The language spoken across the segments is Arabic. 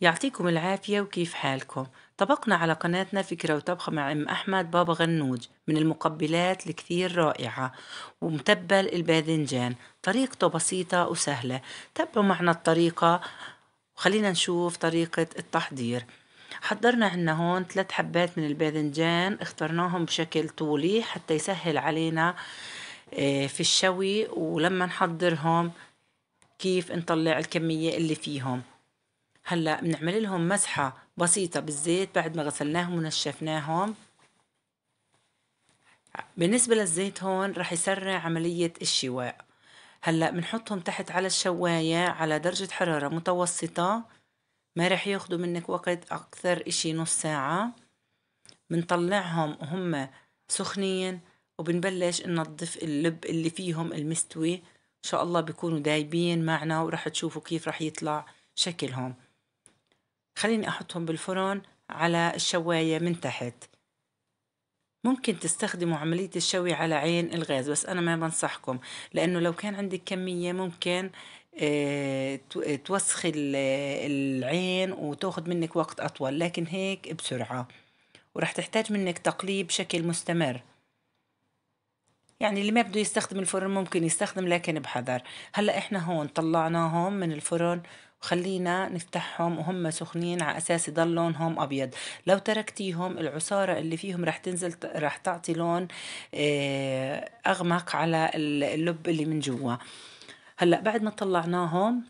يعطيكم العافية وكيف حالكم طبقنا على قناتنا فكرة وطبخة مع أم أحمد بابا غنوج من المقبلات الكثير رائعة ومتبل الباذنجان طريقته بسيطة وسهلة تبعوا معنا الطريقة وخلينا نشوف طريقة التحضير حضرنا عنا هون ثلاث حبات من الباذنجان اخترناهم بشكل طولي حتى يسهل علينا آه، في الشوي ولما نحضرهم كيف نطلع الكمية اللي فيهم هلا بنعمل لهم مسحه بسيطه بالزيت بعد ما غسلناهم ونشفناهم بالنسبه للزيت هون رح يسرع عمليه الشواء هلا بنحطهم تحت على الشوايه على درجه حراره متوسطه ما رح ياخدوا منك وقت اكثر اشي نص ساعه بنطلعهم وهم سخنين وبنبلش ننظف اللب اللي فيهم المستوي ان شاء الله بيكونوا دايبين معنا ورح تشوفوا كيف رح يطلع شكلهم خليني أحطهم بالفرن على الشواية من تحت ممكن تستخدموا عملية الشوي على عين الغاز بس أنا ما بنصحكم لأنه لو كان عندك كمية ممكن آه، آه، توسخ العين وتاخد منك وقت أطول لكن هيك بسرعة ورح تحتاج منك تقليب بشكل مستمر يعني اللي ما بده يستخدم الفرن ممكن يستخدم لكن بحذر هلا احنا هون طلعناهم من الفرن وخلينا نفتحهم وهم سخنين على اساس يضل لونهم ابيض لو تركتيهم العصاره اللي فيهم رح تنزل رح تعطي لون آه، اغمق على اللب اللي من جوا هلا بعد ما طلعناهم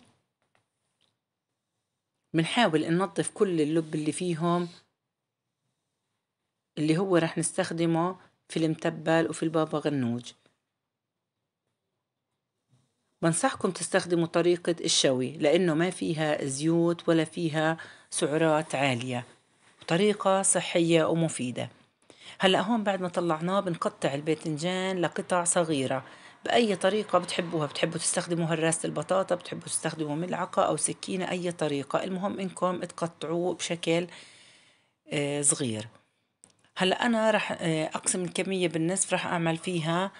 بنحاول ننظف كل اللب اللي فيهم اللي هو رح نستخدمه في المتبل وفي البابا غنوج بنصحكم تستخدموا طريقة الشوي لأنه ما فيها زيوت ولا فيها سعرات عالية طريقة صحية ومفيدة هلأ هون بعد ما طلعناه بنقطع الباذنجان لقطع صغيرة بأي طريقة بتحبوها بتحبوا تستخدموا هراسة البطاطا بتحبوا تستخدموا ملعقة أو سكينة أي طريقة المهم إنكم تقطعوه بشكل آه، صغير هلا أنا رح آه، أقسم الكمية بالنصف رح أعمل فيها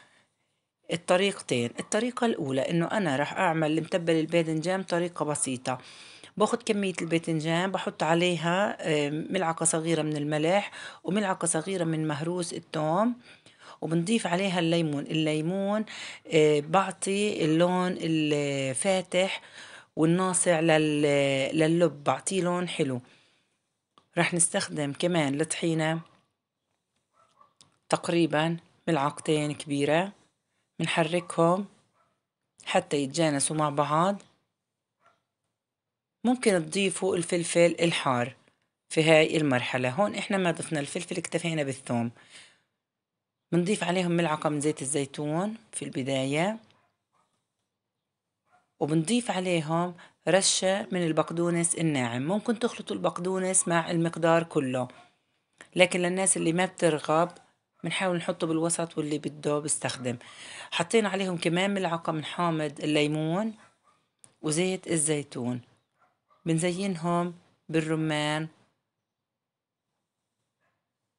الطريقتين الطريقة الأولى إنه أنا راح أعمل المتبل الباذنجان بطريقة بسيطة باخد كمية الباذنجان بحط عليها ملعقة صغيرة من الملح وملعقة صغيرة من مهروس التوم وبنضيف عليها الليمون الليمون آه، بعطي اللون الفاتح والناصع لللب بعطيه لون حلو رح نستخدم كمان لطحينة تقريبا ملعقتين كبيره بنحركهم حتى يتجانسوا مع بعض ممكن تضيفوا الفلفل الحار في هاي المرحلة هون احنا ما ضفنا الفلفل اكتفينا بالثوم بنضيف عليهم ملعقة من زيت الزيتون في البداية وبنضيف عليهم رشة من البقدونس الناعم ممكن تخلطوا البقدونس مع المقدار كله لكن للناس اللي ما بترغب بنحاول نحطه بالوسط واللي بده بيستخدم حطينا عليهم كمان ملعقة من حامض الليمون وزيت الزيتون بنزينهم بالرمان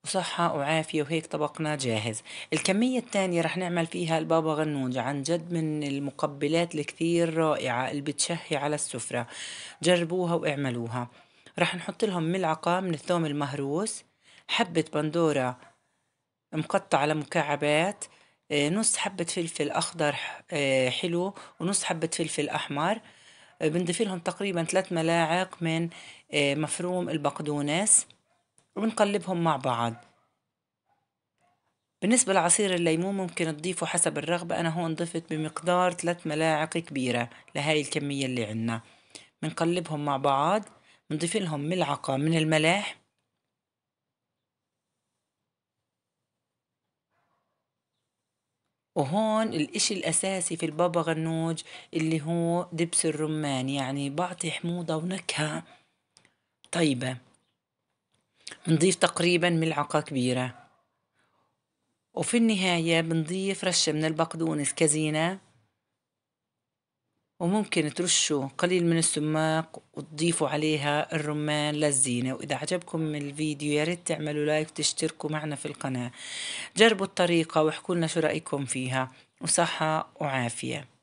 وصحة وعافية وهيك طبقنا جاهز الكمية الثانية رح نعمل فيها البابا غنوج عن جد من المقبلات الكثير رائعة اللي بتشهي على السفرة جربوها واعملوها رح نحط لهم ملعقة من الثوم المهروس حبة بندورة مقطع على مكعبات آه، نص حبة فلفل أخضر آه، حلو ونص حبة فلفل أحمر آه، بنضيف لهم تقريبا ثلاث ملاعق من مفروم البقدونس وبنقلبهم مع بعض بالنسبة لعصير الليمون ممكن تضيفه حسب الرغبة أنا هون ضفت بمقدار ثلاث ملاعق كبيرة لهاي الكمية اللي عنا بنقلبهم مع بعض بنضيف لهم ملعقة من الملح وهون الإشي الأساسي في البابا غنوج اللي هو دبس الرمان يعني بعطي حموضة ونكهة طيبة بنضيف تقريبا ملعقة كبيرة وفي النهاية بنضيف رشة من البقدونس كزينة وممكن ترشوا قليل من السماق وتضيفوا عليها الرمان للزينة وإذا عجبكم الفيديو يا ريت تعملوا لايك وتشتركوا معنا في القناة جربوا الطريقة واحكوا لنا شو رأيكم فيها وصحة وعافية